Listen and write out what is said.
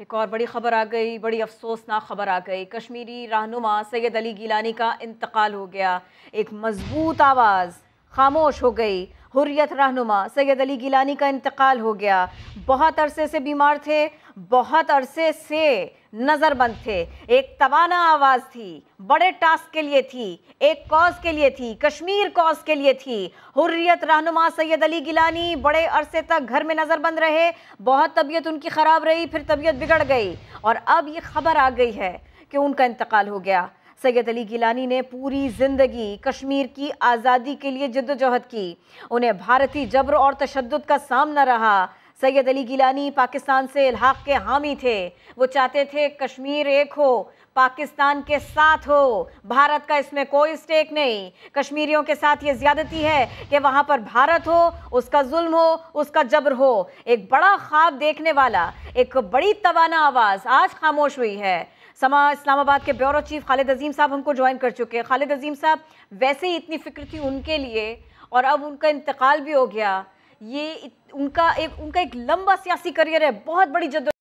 एक और बड़ी ख़बर आ गई बड़ी अफसोसनाक ख़बर आ गई कश्मीरी रहनुमा सैयद अली गिलानी का इंतकाल हो गया एक मजबूत आवाज़ खामोश हो गई हुर्रियत रहनुमा सैद अली गिलानी का इंतकाल हो गया बहुत अरसे से बीमार थे बहुत अरसे से नज़रबंद थे एक तवाना आवाज़ थी बड़े टास्क के लिए थी एक कॉज के लिए थी कश्मीर कॉज के लिए थी हुर्रियत रहनुमा सैयद अली गिलानी बड़े अरसे तक घर में नज़रबंद रहे बहुत तबीयत उनकी ख़राब रही फिर तबीयत बिगड़ गई और अब ये खबर आ गई है कि उनका इंतकाल हो गया सैयद अली गिलानी ने पूरी ज़िंदगी कश्मीर की आज़ादी के लिए जद्दोजहद की उन्हें भारतीय जबर और तशद का सामना रहा सैयद अली गिलानी पाकिस्तान से इलाक के हामी थे वो चाहते थे कश्मीर एक हो पाकिस्तान के साथ हो भारत का इसमें कोई स्टेक नहीं कश्मीरियों के साथ ये ज्यादती है कि वहाँ पर भारत हो उसका जुल्म हो उसका जबर हो एक बड़ा ख्वाब देखने वाला एक बड़ी तवाना आवाज़ आज खामोश हुई है समा इस्लामाबाद के ब्यूरो चीफ खालिद अजीम साहब हमको ज्वाइन कर चुके हैं खालिद अजीम साहब वैसे ही इतनी फिक्र थी उनके लिए और अब उनका इंतकाल भी हो गया ये उनका एक उनका एक लंबा सियासी करियर है बहुत बड़ी जद